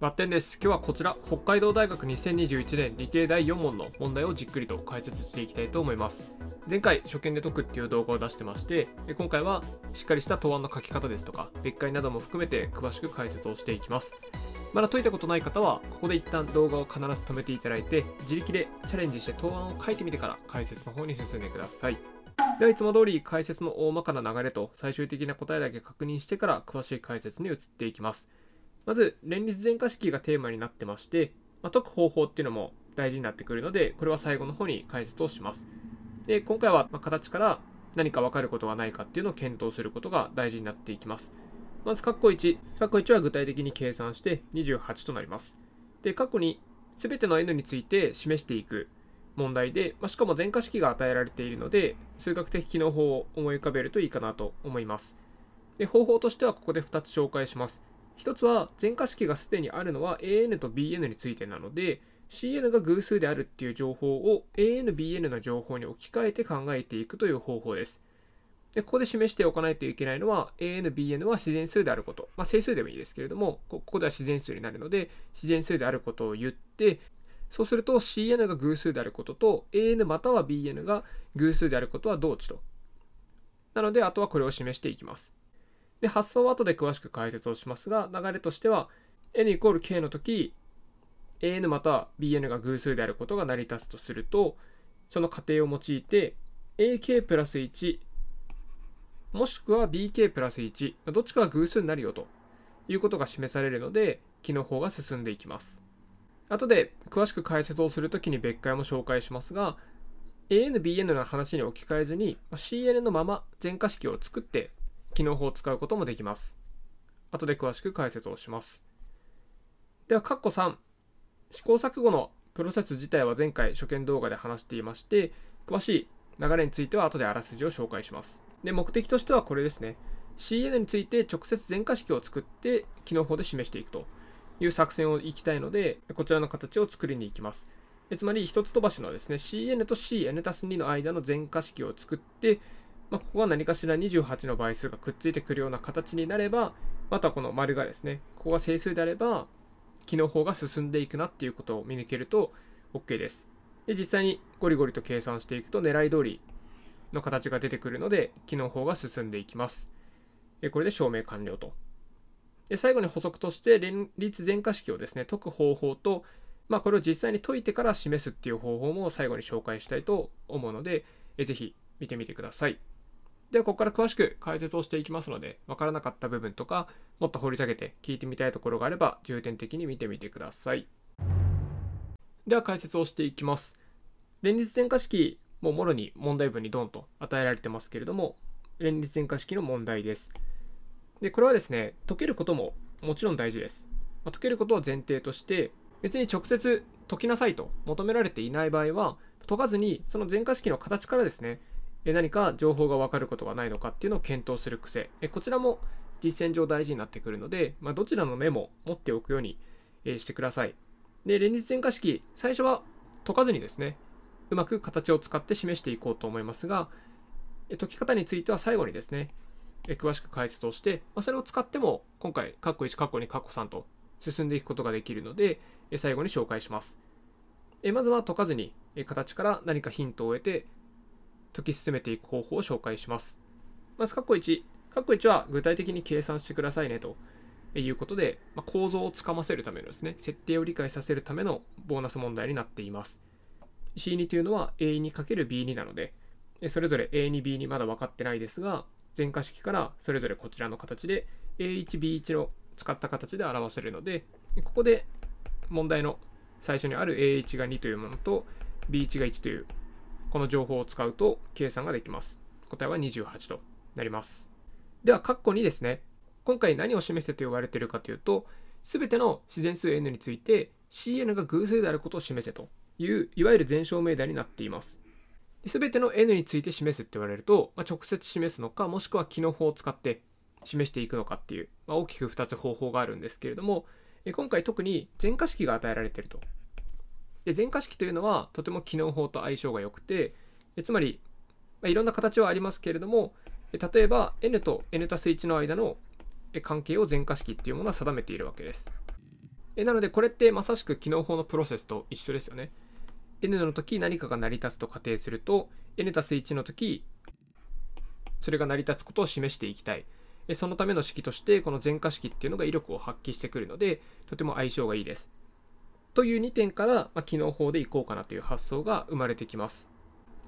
バッテンです。今日はこちら、北海道大学2021年理系第4問の問題をじっくりと解説していきたいと思います。前回、初見で解くっていう動画を出してまして、今回はしっかりした答案の書き方ですとか、別解なども含めて詳しく解説をしていきます。まだ解いたことない方は、ここで一旦動画を必ず止めていただいて、自力でチャレンジして答案を書いてみてから解説の方に進んでください。ではいつも通り解説の大まかな流れと最終的な答えだけ確認してから詳しい解説に移っていきます。まず連立全化式がテーマになってまして、まあ、解く方法っていうのも大事になってくるので、これは最後の方に解説をします。で、今回はま形から何か分かることはないかっていうのを検討することが大事になっていきます。まず、括弧1。括弧1は具体的に計算して28となります。で、過去2。すべての n について示していく問題で、まあ、しかも全化式が与えられているので、数学的機能法を思い浮かべるといいかなと思います。で、方法としてはここで2つ紹介します。1つは全化式がすでにあるのは AN と BN についてなので CN が偶数であるっていう情報を AN、BN の情報に置き換えて考えていくという方法です。でここで示しておかないといけないのは AN、BN は自然数であること。まあ、整数でもいいですけれどもこ、こでは自然数になるので自然数であることを言って、そうすると CN が偶数であることと AN または BN が偶数であることは同値と。なので、あとはこれを示していきます。で、発想は後で詳しく解説をしますが、流れとしては、n イコール k の時、an または bn が偶数であることが成り立つとすると、その仮定を用いて、ak プラス1、もしくは bk プラス1、どっちかが偶数になるよということが示されるので、木の方が進んでいきます。後で詳しく解説をするときに別解も紹介しますが、AN、BN の話に置き換えずに、CN のまま全化式を作って機能法を使うこともできます。後で詳しく解説をします。では、括弧3。試行錯誤のプロセス自体は前回初見動画で話していまして、詳しい流れについては後であらすじを紹介します。で、目的としてはこれですね。CN について直接全化式を作って、機能法で示していくという作戦をいきたいので、こちらの形を作りに行きます。つまり、一つ飛ばしのですね、CN と CN+2 の間の全化式を作って、まあ、ここが何かしら28の倍数がくっついてくるような形になれば、またこの丸がですね、ここが整数であれば、木の方が進んでいくなっていうことを見抜けると OK です。で、実際にゴリゴリと計算していくと狙い通りの形が出てくるので、木の方が進んでいきます。で、これで証明完了と。で、最後に補足として、連立全化式をですね、解く方法と、まあ、これを実際に解いてから示すっていう方法も最後に紹介したいと思うので、ぜひ見てみてください。では、ここから詳しく解説をしていきますので、分からなかった部分とか、もっと掘り下げて聞いてみたいところがあれば、重点的に見てみてください。では、解説をしていきます。連立転化式、ももろに問題文にドンと与えられてますけれども、連立転化式の問題です。で、これはですね、解けることももちろん大事です。まあ、解けることを前提として、別に直接解きなさいと求められていない場合は、解かずに、その全化式の形からですね、何か情報が分かることがないのかっていうのを検討する癖こちらも実践上大事になってくるので、まあ、どちらの目も持っておくようにしてくださいで連立転化式最初は解かずにですねうまく形を使って示していこうと思いますが解き方については最後にですね詳しく解説をして、まあ、それを使っても今回括弧1括弧2括弧3と進んでいくことができるので最後に紹介しますまずは解かずに形から何かヒントを得て解き進めていく方法を紹介します。まず、括弧1。括弧1は具体的に計算してくださいねということで、まあ、構造をつかませるためのですね、設定を理解させるためのボーナス問題になっています。C2 というのは A2×B2 なので、それぞれ A2、B2 まだ分かってないですが、全化式からそれぞれこちらの形で A1、B1 の使った形で表せるので、ここで問題の最初にある A1 が2というものと B1 が1というこの情報を使うと計算ができます。答えは28となります。では、括弧2ですね。今回何を示せと言われているかというと、すべての自然数 n について cn が偶数であることを示せという、いわゆる全証命題になっています。すべての n について示すって言われると、まあ、直接示すのか、もしくは機能法を使って示していくのかっていう、まあ、大きく2つ方法があるんですけれども、今回特に全化式が与えられているとで前化式というのはとても機能法と相性が良くてえつまり、まあ、いろんな形はありますけれども例えば n と n+1 の間の関係を全化式っていうものは定めているわけですえなのでこれってまさしく機能法のプロセスと一緒ですよね n の時何かが成り立つと仮定すると n+1 の時それが成り立つことを示していきたいそのための式としてこの全化式っていうのが威力を発揮してくるのでとても相性がいいですという2点から、まあ、機能法でいこうかなという発想が生まれてきます。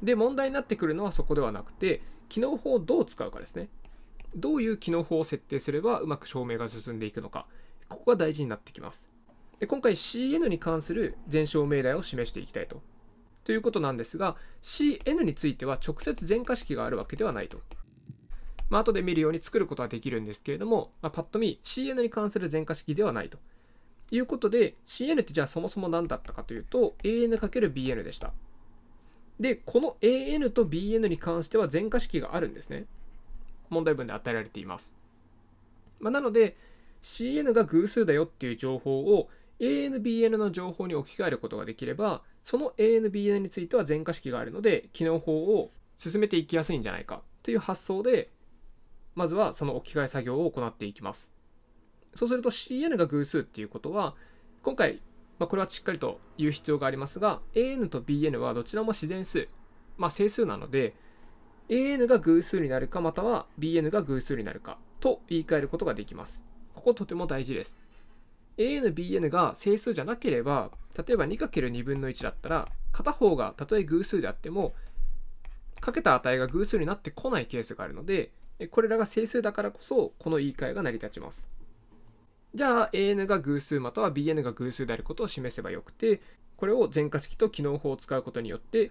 で、問題になってくるのはそこではなくて、機能法をどう使うかですね。どういう機能法を設定すればうまく証明が進んでいくのか、ここが大事になってきます。で今回 CN に関する全証明題を示していきたいと。ということなんですが、CN については直接全化式があるわけではないと。まあ、後で見るように作ることはできるんですけれども、まあ、パッと見 CN に関する全化式ではないと。いうことで、CN ってじゃあそもそも何だったかというと、AN×BN でした。で、この AN と BN に関しては全化式があるんですね。問題文で与えられています。まあ、なので、CN が偶数だよっていう情報を ANBN の情報に置き換えることができれば、その ANBN については全化式があるので、機能法を進めていきやすいんじゃないかという発想で、まずはその置き換え作業を行っていきます。そうすると Cn が偶数っていうことは、今回、まあ、これはしっかりと言う必要がありますが、an と bn はどちらも自然数、まあ、整数なので、an が偶数になるか、または bn が偶数になるかと言い換えることができます。こことても大事です。an、bn が整数じゃなければ、例えば 2×2 分の1だったら、片方がたとえ偶数であっても、かけた値が偶数になってこないケースがあるので、これらが整数だからこそ、この言い換えが成り立ちます。じゃあ AN が偶数または BN が偶数であることを示せばよくて、これを全化式と機能法を使うことによって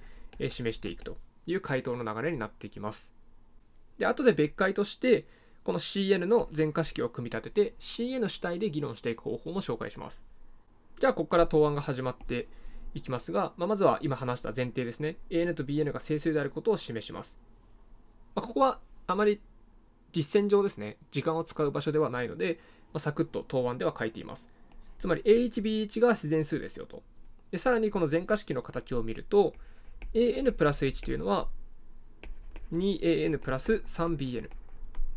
示していくという回答の流れになっていきます。で、後で別解として、この CN の全化式を組み立てて、CN 主体で議論していく方法も紹介します。じゃあ、ここから答案が始まっていきますが、まあ、まずは今話した前提ですね。AN と BN が整数であることを示します。まあ、ここはあまり実践上ですね、時間を使う場所ではないので、まサクッと答案では書いています。つまり A1B1 が自然数ですよと。で、さらにこの全化式の形を見ると、an プラス1というのは 2an プラス 3bn。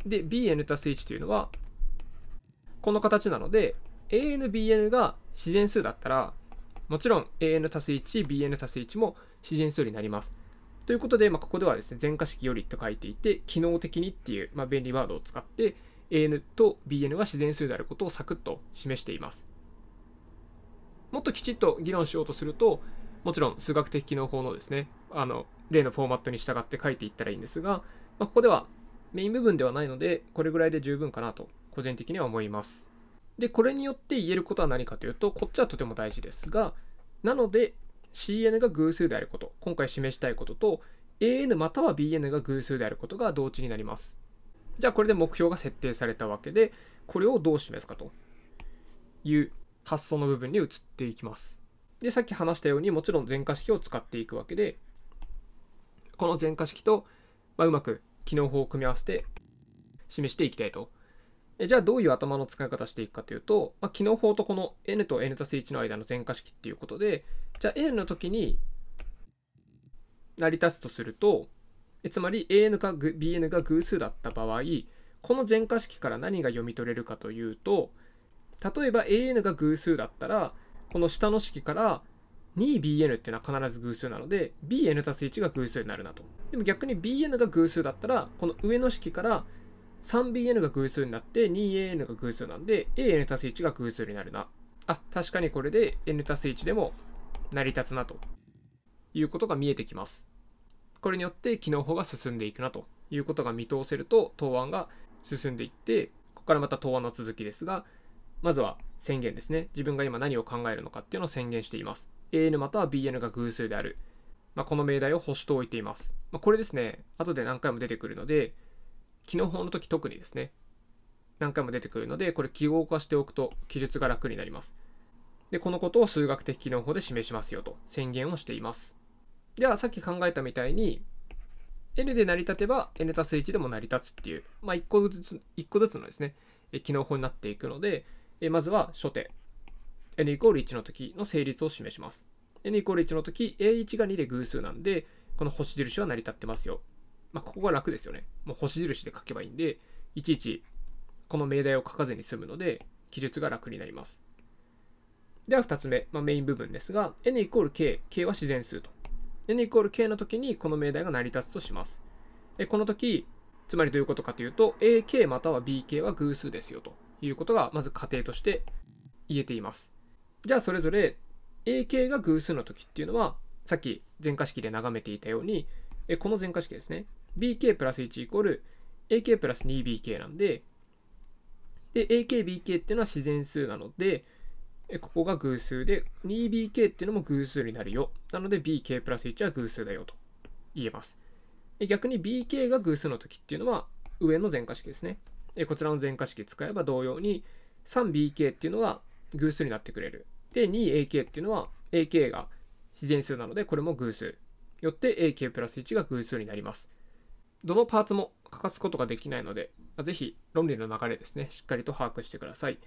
で、bn たす1というのは、この形なので、an、bn が自然数だったら、もちろん an たす1、bn たす1も自然数になります。ということで、まあ、ここではですね、全化式よりと書いていて、機能的にっていう、まあ、便利ワードを使って、AN と BN は自然数であることをサクッと示しています。もっときちっと議論しようとすると、もちろん数学的機能法のですね、あの、例のフォーマットに従って書いていったらいいんですが、まあ、ここではメイン部分ではないので、これぐらいで十分かなと、個人的には思います。で、これによって言えることは何かというと、こっちはとても大事ですが、なので、CN が偶数であること、今回示したいことと、AN または BN が偶数であることが同値になります。じゃあこれで目標が設定されたわけで、これをどう示すかという発想の部分に移っていきます。で、さっき話したように、もちろん全化式を使っていくわけで、この全化式と、まあ、うまく機能法を組み合わせて示していきたいと。えじゃあどういう頭の使い方していくかというと、まあ、機能法とこの n と n+1 の間の全化式っていうことで、じゃあ n の時に成り立つとすると、つまり AN か BN が偶数だった場合この全化式から何が読み取れるかというと例えば AN が偶数だったらこの下の式から 2bn っていうのは必ず偶数なので bn たす1が偶数になるなとでも逆に bn が偶数だったらこの上の式から 3bn が偶数になって 2an が偶数なんで an たす1が偶数になるなあ確かにこれで n たす1でも成り立つなということが見えてきますこれによって機能法が進んでいくなということが見通せると、答案が進んでいって、ここからまた答案の続きですが、まずは宣言ですね。自分が今何を考えるのかっていうのを宣言しています。AN または BN が偶数である。まあ、この命題を保守と置いています。まあ、これですね、後で何回も出てくるので、機能法の時特にですね、何回も出てくるので、これ記号化しておくと記述が楽になります。で、このことを数学的機能法で示しますよと宣言をしています。じゃあさっき考えたみたいに N で成り立てば N たす1でも成り立つっていう、まあ、1個ずつ、1個ずつのですね、機能法になっていくので、まずは初手、N イコール1の時の成立を示します。N イコール1の時、A1 が2で偶数なんで、この星印は成り立ってますよ。まあ、ここが楽ですよね。もう星印で書けばいいんで、いちいちこの命題を書かずに済むので、記述が楽になります。では2つ目、まあ、メイン部分ですが、N イコール K、K は自然数と。n イコール k の時にこの命題が成り立つとします。えこの時、つまりどういうことかというと、ak または bk は偶数ですよということがまず仮定として言えています。じゃあそれぞれ ak が偶数の時っていうのは、さっき全化式で眺めていたように、えこの全化式ですね。bk プラス1イコール ak プラス 2bk なんで、で、akbk っていうのは自然数なので、えここが偶数で、2bk っていうのも偶数になるよ。なので bk プラス1は偶数だよと言えます。逆に bk が偶数の時っていうのは上の全化式ですね。こちらの全化式使えば同様に 3bk っていうのは偶数になってくれる。で、2ak っていうのは ak が自然数なのでこれも偶数。よって ak プラス1が偶数になります。どのパーツも欠かすことができないので、ぜひ論理の流れですね、しっかりと把握してください。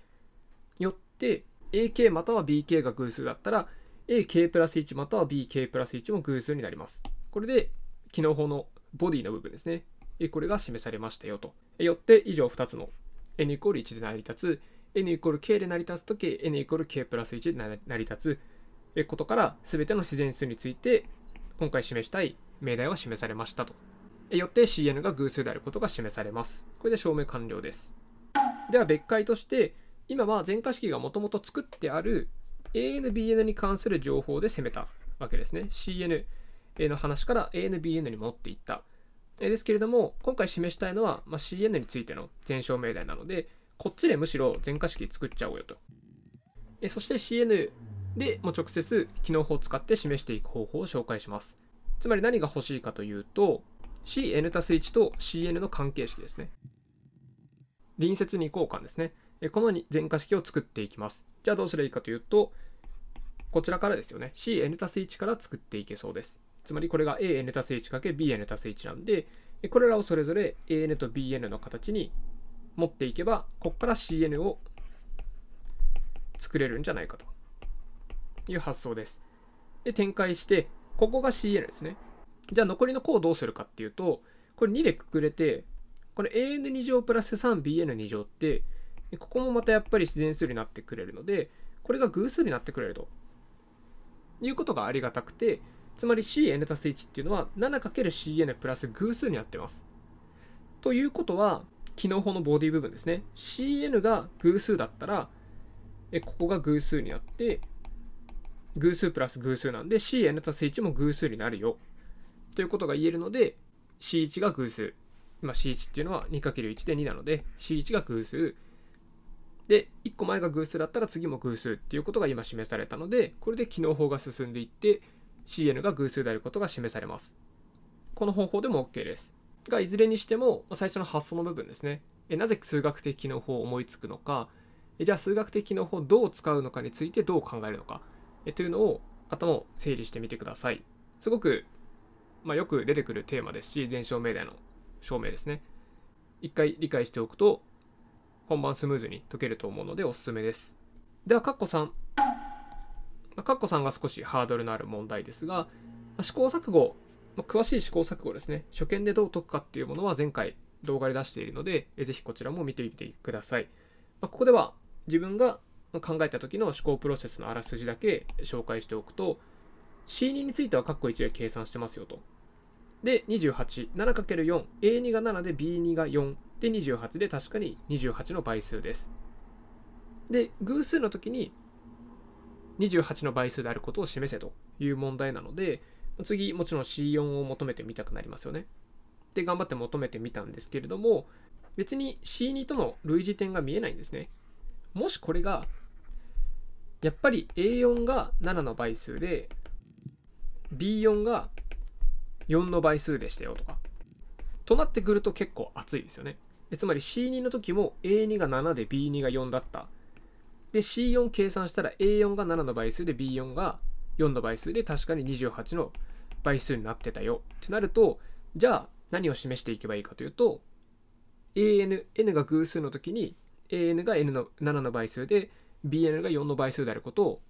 よって、AK または BK が偶数だったら AK プラス1または BK プラス1も偶数になります。これで機能法のボディの部分ですね。これが示されましたよと。よって以上2つの n イコール1で成り立つ n イコール k で成り立つとき n イコール k プラス1で成り立つことから全ての自然数について今回示したい命題は示されましたと。よって cn が偶数であることが示されます。これで証明完了です。では別解として今は全化式がもともと作ってある ANBN に関する情報で攻めたわけですね。CN の話から ANBN に持っていった。ですけれども、今回示したいのは、まあ、CN についての全哨命題なので、こっちでむしろ全化式作っちゃおうよと。そして CN でもう直接機能法を使って示していく方法を紹介します。つまり何が欲しいかというと、Cn+1 と Cn の関係式ですね。隣接に交換ですね。この全化式を作っていきます。じゃあどうすればいいかというと、こちらからですよね。cn たす1から作っていけそうです。つまりこれが an たす 1×bn たす1なんで、これらをそれぞれ an と bn の形に持っていけば、ここから cn を作れるんじゃないかという発想です。で、展開して、ここが cn ですね。じゃあ残りの項をどうするかっていうと、これ2でくくれて、これ an2 乗プラス 3bn2 乗って、ここもまたやっぱり自然数になってくれるので、これが偶数になってくれるということがありがたくて、つまり cn たす1っていうのは 7×cn プラス偶数になってます。ということは、機能法のボディ部分ですね。cn が偶数だったら、えここが偶数になって、偶数プラス偶数なんで cn たす1も偶数になるよ。ということが言えるので、c1 が偶数。今 c1 っていうのは 2×1 で2なので、c1 が偶数。で、1個前が偶数だったら次も偶数っていうことが今示されたので、これで機能法が進んでいって、CN が偶数であることが示されます。この方法でも OK です。が、いずれにしても、最初の発想の部分ですね。えなぜ数学的機能法を思いつくのか、えじゃあ数学的機能法をどう使うのかについてどう考えるのか、えというのを頭を整理してみてください。すごく、まあ、よく出てくるテーマですし、全証明題の証明ですね。一回理解しておくと本番スムーズに解けると思うのでおすすめです。では、カッコ3。カッコ3が少しハードルのある問題ですが、試行錯誤、詳しい試行錯誤ですね、初見でどう解くかっていうものは前回動画で出しているので、ぜひこちらも見てみてください。ここでは自分が考えた時の思考プロセスのあらすじだけ紹介しておくと、C2 についてはカッコ1で計算してますよと。で、28、7×4、A2 が7で B2 が4、で28で確かに28の倍数ですで偶数の時に28の倍数であることを示せという問題なので次もちろん C4 を求めてみたくなりますよねで頑張って求めてみたんですけれども別に C2 との類似点が見えないんですねもしこれがやっぱり A4 が7の倍数で B4 が4の倍数でしたよとかとなってくると結構熱いですよね。つまり C2 の時も A2 が7で B2 が4だった。で C4 計算したら A4 が7の倍数で B4 が4の倍数で確かに28の倍数になってたよってなるとじゃあ何を示していけばいいかというと AN n が偶数の時に AN が n の7の倍数で BN が4の倍数であることを、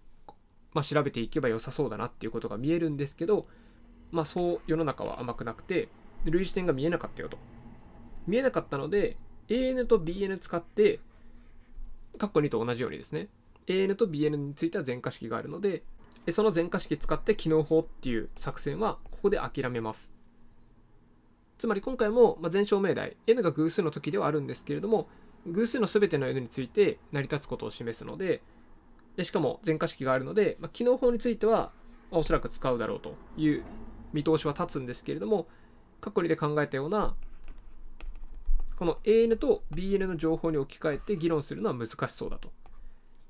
まあ、調べていけば良さそうだなっていうことが見えるんですけどまあそう世の中は甘くなくて類似点が見えなかったよと。見えなかったので、AN と BN 使って、括弧2と同じようにですね、AN と BN については全化式があるので、その全化式使って機能法っていう作戦はここで諦めます。つまり今回も全証命題、n が偶数の時ではあるんですけれども、偶数の全ての n について成り立つことを示すので、でしかも全化式があるので、まあ、機能法についてはおそらく使うだろうという見通しは立つんですけれども、過去にで考えたようなこの AN と BN の情報に置き換えて議論するのは難しそうだと。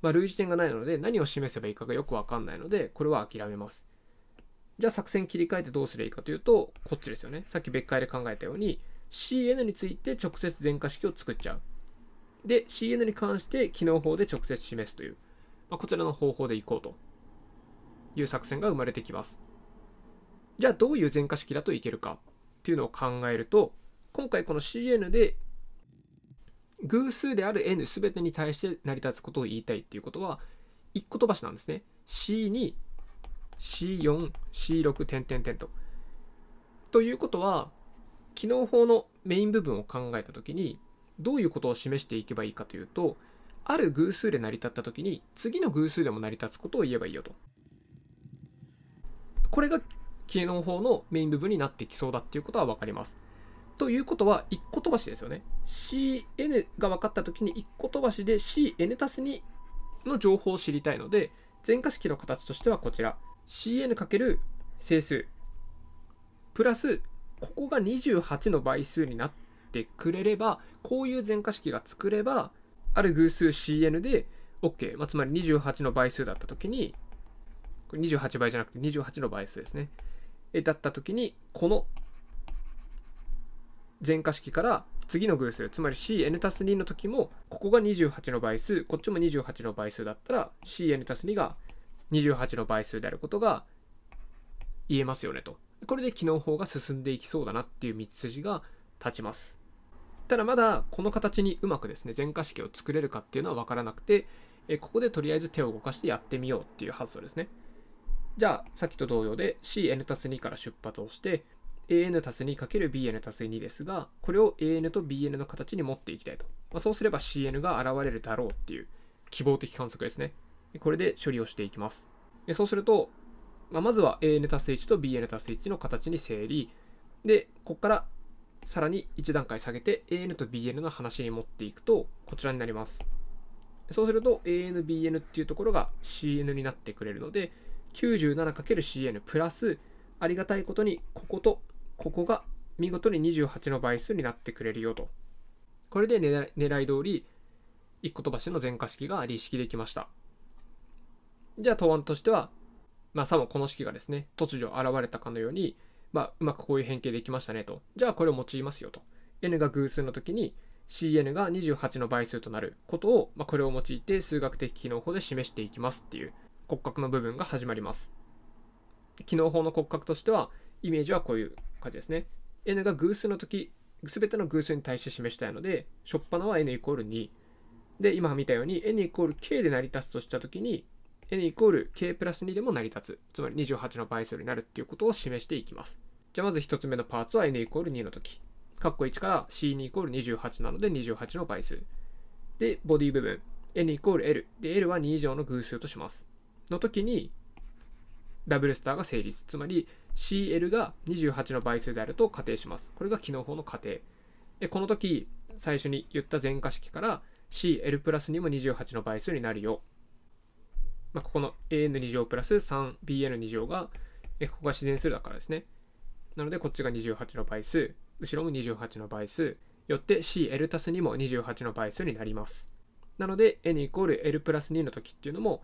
まあ、類似点がないので何を示せばいいかがよくわかんないのでこれは諦めます。じゃあ作戦切り替えてどうすればいいかというとこっちですよね。さっき別解で考えたように CN について直接全化式を作っちゃう。で CN に関して機能法で直接示すという、まあ、こちらの方法でいこうという作戦が生まれてきます。じゃあどういう全化式だといけるかっていうのを考えると今回この CN で偶数である n 全てに対して成り立つことを言いたいっていうことは1個飛ばしなんですね。C2、C4、C6、点点点と。ということは、機能法のメイン部分を考えた時に、どういうことを示していけばいいかというと、ある偶数で成り立った時に、次の偶数でも成り立つことを言えばいいよと。これが機能法のメイン部分になってきそうだっていうことは分かります。ということは、1個飛ばしですよね。cn が分かった時に1個飛ばしで cn たす2の情報を知りたいので、全化式の形としてはこちら。cn かける整数。プラス、ここが28の倍数になってくれれば、こういう全化式が作れば、ある偶数 cn で OK。まあ、つまり28の倍数だった時に、28倍じゃなくて28の倍数ですね。だった時にこの全化式から次の偶数つまり Cn+2 の時もここが28の倍数こっちも28の倍数だったら Cn+2 が28の倍数であることが言えますよねとこれで機能法が進んでいきそうだなっていう道筋が立ちますただまだこの形にうまくですね全化式を作れるかっていうのは分からなくてここでとりあえず手を動かしてやってみようっていう発想ですねじゃあ、さっきと同様で Cn たす2から出発をして、an たす 2×bn たす2ですが、これを an と bn の形に持っていきたいと。まあ、そうすれば cn が現れるだろうっていう希望的観測ですね。これで処理をしていきます。そうすると、まあ、まずは an たす1と bn たす1の形に整理。で、ここからさらに1段階下げて an と bn の話に持っていくと、こちらになります。そうすると anbn っていうところが cn になってくれるので、97×CN プラスありがたいことにこことここが見事に28の倍数になってくれるよとこれで狙い通り1個飛ばしの全化式が利式できましたじゃあ答案としてはまあさもこの式がですね突如現れたかのようにまあ、うまくこういう変形できましたねとじゃあこれを用いますよと n が偶数の時に cn が28の倍数となることを、まあ、これを用いて数学的機能法で示していきますっていう骨格の部分が始まります。機能法の骨格としては、イメージはこういう感じですね。n が偶数の時、すべての偶数に対して示したいので、初っ端は n イコール2。で、今見たように n イコール k で成り立つとした時に、n イコール k プラス2でも成り立つ。つまり28の倍数になるっていうことを示していきます。じゃあまず1つ目のパーツは n イコール2の時。ッコ1から c2 イコール28なので28の倍数。で、ボディ部分。n イコール l。で、l は2以上の偶数とします。の時にダブルスターが成立つまり CL が28の倍数であると仮定しますこれが機能法の仮定でこの時最初に言った全化式から CL プラスにも28の倍数になるよ、まあ、ここの AN2 乗プラス 3BN2 乗がここが自然数だからですねなのでこっちが28の倍数後ろも28の倍数よって CL たす2も28の倍数になりますなので N イコール L プラス2の時っていうのも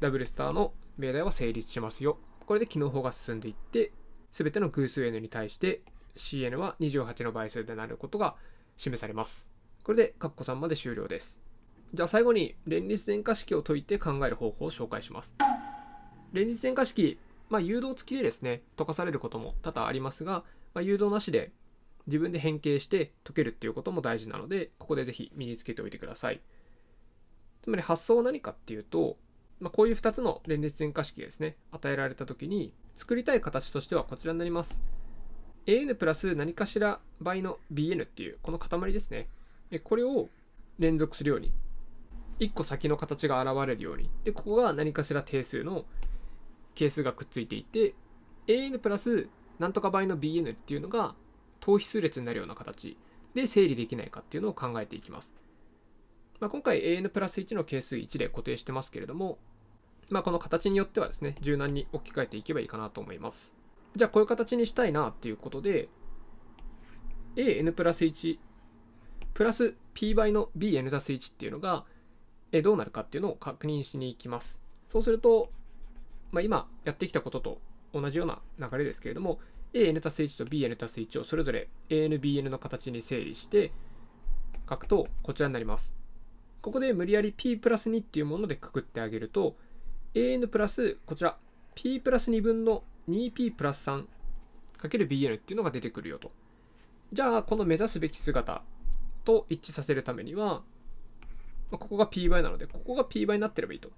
ダブルスターの命題は成立しますよ。これで機能法が進んでいって、全ての偶数 n に対して cn は28の倍数でなることが示されます。これで括弧3まで終了です。じゃあ最後に連立電化式を解いて考える方法を紹介します。連立電化式、まあ、誘導付きでですね、解かされることも多々ありますが、まあ、誘導なしで自分で変形して解けるっていうことも大事なので、ここでぜひ身につけておいてください。つまり発想は何かっていうと、まあ、こういう2つの連立変化式がですね、与えられた時に、作りたい形としてはこちらになります。an プラス何かしら倍の bn っていう、この塊ですね。これを連続するように、1個先の形が現れるように。で、ここが何かしら定数の係数がくっついていて、an プラス何とか倍の bn っていうのが、等比数列になるような形で整理できないかっていうのを考えていきます。まあ、今回 an プラス1の係数1で固定してますけれども、まあ、この形によってはですね、柔軟に置き換えていけばいいかなと思います。じゃあこういう形にしたいなっていうことで、an プラス1プラス p 倍の bn たす1っていうのが、えどうなるかっていうのを確認しに行きます。そうすると、まあ、今やってきたことと同じような流れですけれども、an たす1と bn たす1をそれぞれ anbn の形に整理して書くとこちらになります。ここで無理やり p プラス2っていうものでくくってあげると an プラスこちら p プラス2分の 2p プラス 3×bn っていうのが出てくるよと。じゃあこの目指すべき姿と一致させるためにはここが p 倍なのでここが p 倍になってればいいと。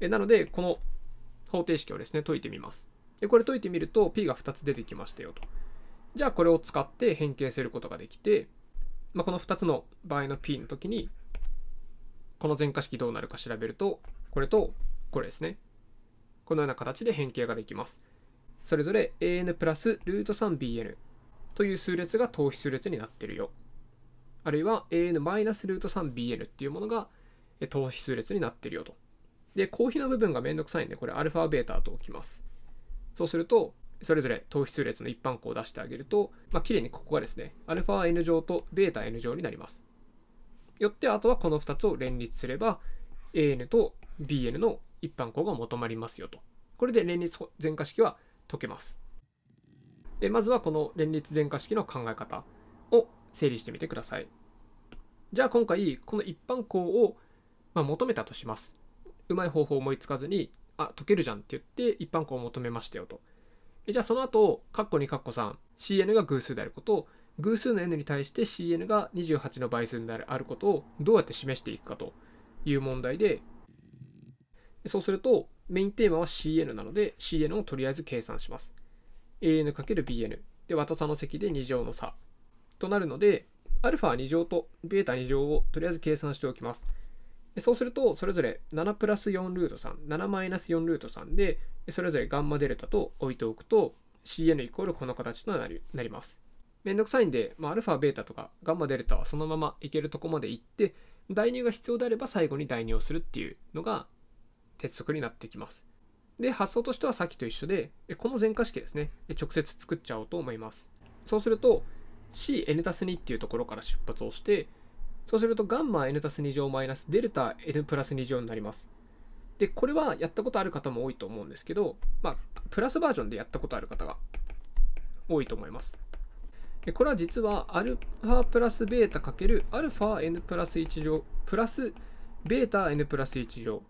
えなのでこの方程式をですね解いてみます。でこれ解いてみると p が2つ出てきましたよと。じゃあこれを使って変形することができて、まあ、この2つの場合の p の時にこの全化式どうなるか調べると、これとこれですね。このような形で変形ができます。それぞれ an プラスルート 3bn という数列が等比数列になってるよ。あるいは an マイナスルート 3bn っていうものが等比数列になってるよと。で、公比の部分がめんどくさいんで、これ α、β と置きます。そうすると、それぞれ等比数列の一般項を出してあげると、まあ、きれいにここがですね、αn 乗と βn 乗になります。よってあとはこの2つを連立すれば AN と BN の一般項が求まりますよと。これで連立全化式は解けます。えまずはこの連立全化式の考え方を整理してみてください。じゃあ今回この一般項を、ま求めたとします。うまい方法を思いつかずに、あ、解けるじゃんって言って一般項を求めましたよと。じゃあその後、カッコ2カッコ3、CN が偶数であることを偶数の n に対して Cn が28の倍数になるあることをどうやって示していくかという問題でそうするとメインテーマは Cn なので Cn をとりあえず計算します an×bn で綿差の積で2乗の差となるので α2 乗と β2 乗をとりあえず計算しておきますそうするとそれぞれ7プラス4ルート37マイナス4ルート3でそれぞれガンマデルタと置いておくと Cn イコールこの形となりますめんどくさいんで、まあ、アルファ、ベータとかガンマ、デルタはそのままいけるとこまで行って、代入が必要であれば最後に代入をするっていうのが鉄則になってきます。で、発想としてはさっきと一緒で、この全化式ですね、直接作っちゃおうと思います。そうすると、Cn たす2っていうところから出発をして、そうするとガンマ n たす2乗マイナスデルタ n プラス2乗になります。で、これはやったことある方も多いと思うんですけど、まあ、プラスバージョンでやったことある方が多いと思います。これは実はアルファプラスベータかけるアルファ n プラス1乗プラスベータ n プラス1乗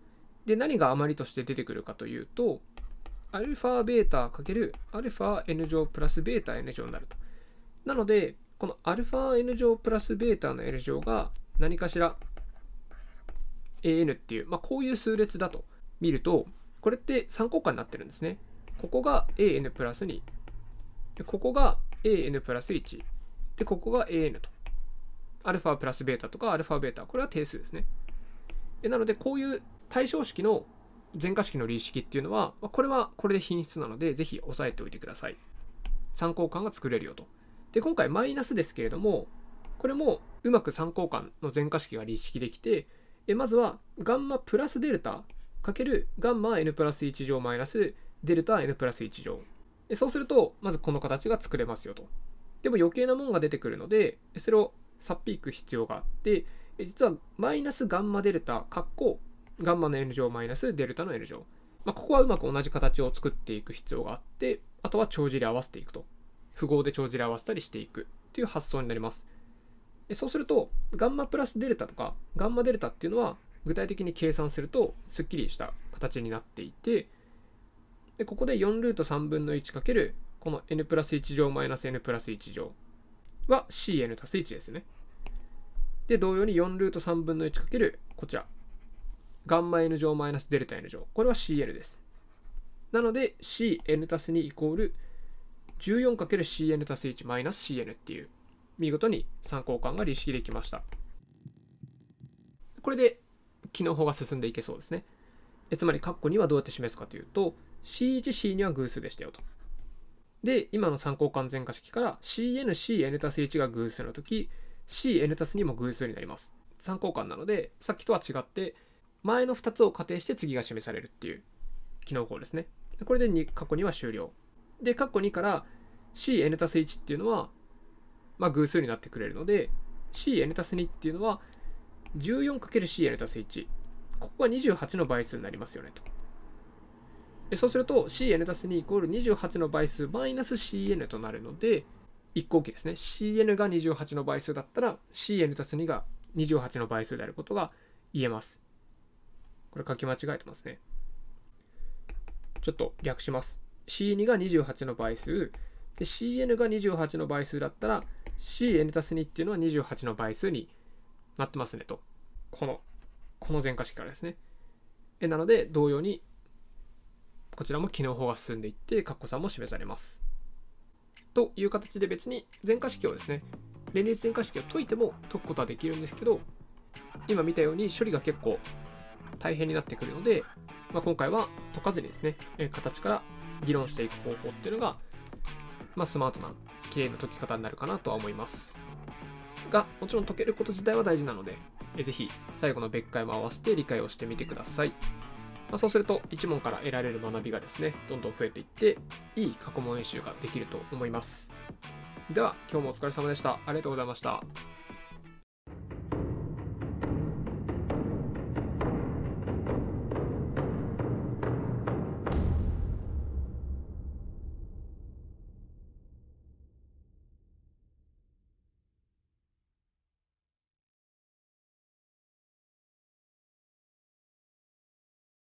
で何が余りとして出てくるかというとアルファベータかけるアルファ n 乗プラスベータ n 乗になるとなのでこのアルファ n 乗プラスベータの n 乗が何かしら an っていう、まあ、こういう数列だと見るとこれって参考換になってるんですねここが an プラス2ここが an プラス1。で、ここが an と。アルファプラスベータとかアルファベータ。これは定数ですね。なので、こういう対称式の全化式の類式っていうのは、これはこれで品質なので、ぜひ押さえておいてください。参考感が作れるよと。で、今回マイナスですけれども、これもうまく参考感の全化式が類式できて、えまずはガンマプラスデルタかけるガンマ n プラス1乗マイナスデルタ n プラス1乗でそうすると、まずこの形が作れますよと。でも余計なもんが出てくるので、それをさっぴいく必要があって、実はマイナスガンマデルタ、括弧ガンマの N 乗マイナスデルタの N 乗。まあ、ここはうまく同じ形を作っていく必要があって、あとは帳尻合わせていくと。符号で帳尻合わせたりしていくという発想になります。そうすると、ガンマプラスデルタとか、ガンマデルタっていうのは、具体的に計算すると、すっきりした形になっていて、で、ここで4ルート3分の1かける、この n プラス1乗マイナス n プラス1乗は cn たす1ですね。で、同様に4ルート3分の1かける、こちら。ガンマ n 乗マイナスデルタ n 乗。これは cn です。なので、cn たす2イコール1 4る c n たす1マイナス cn っていう、見事に参考感が立式できました。これで、機能法が進んでいけそうですね。えつまり、括弧にはどうやって示すかというと、C1C2 は偶数でしたよと。で、今の参考完全化式から CNCN たす1が偶数の時、Cn たす2も偶数になります。参考間なので、さっきとは違って、前の2つを仮定して次が示されるっていう機能項ですね。これで2、過去2は終了。で、過去2から Cn たす1っていうのは、まあ、偶数になってくれるので、Cn たす2っていうのは、14×Cn たす1。ここが28の倍数になりますよねと。そうすると Cn+2 イコール28の倍数マイナス Cn となるので、1個きですね。Cn が28の倍数だったら Cn+2 が28の倍数であることが言えます。これ書き間違えてますね。ちょっと略します。C2 が28の倍数。で、Cn が28の倍数だったら Cn+2 っていうのは28の倍数になってますねと。この、この全化式からですね。えなので、同様にこちらも機能法が進んでいって、括弧3も示されます。という形で別に全化式をですね、連立全化式を解いても解くことはできるんですけど、今見たように処理が結構大変になってくるので、まあ、今回は解かずにですね、形から議論していく方法っていうのが、まあ、スマートな、綺麗な解き方になるかなとは思います。が、もちろん解けること自体は大事なので、ぜひ最後の別解も合わせて理解をしてみてください。まあ、そうすると1問から得られる学びがですね、どんどん増えていって、いい過去問演習ができると思います。では、今日もお疲れ様でした。ありがとうございました。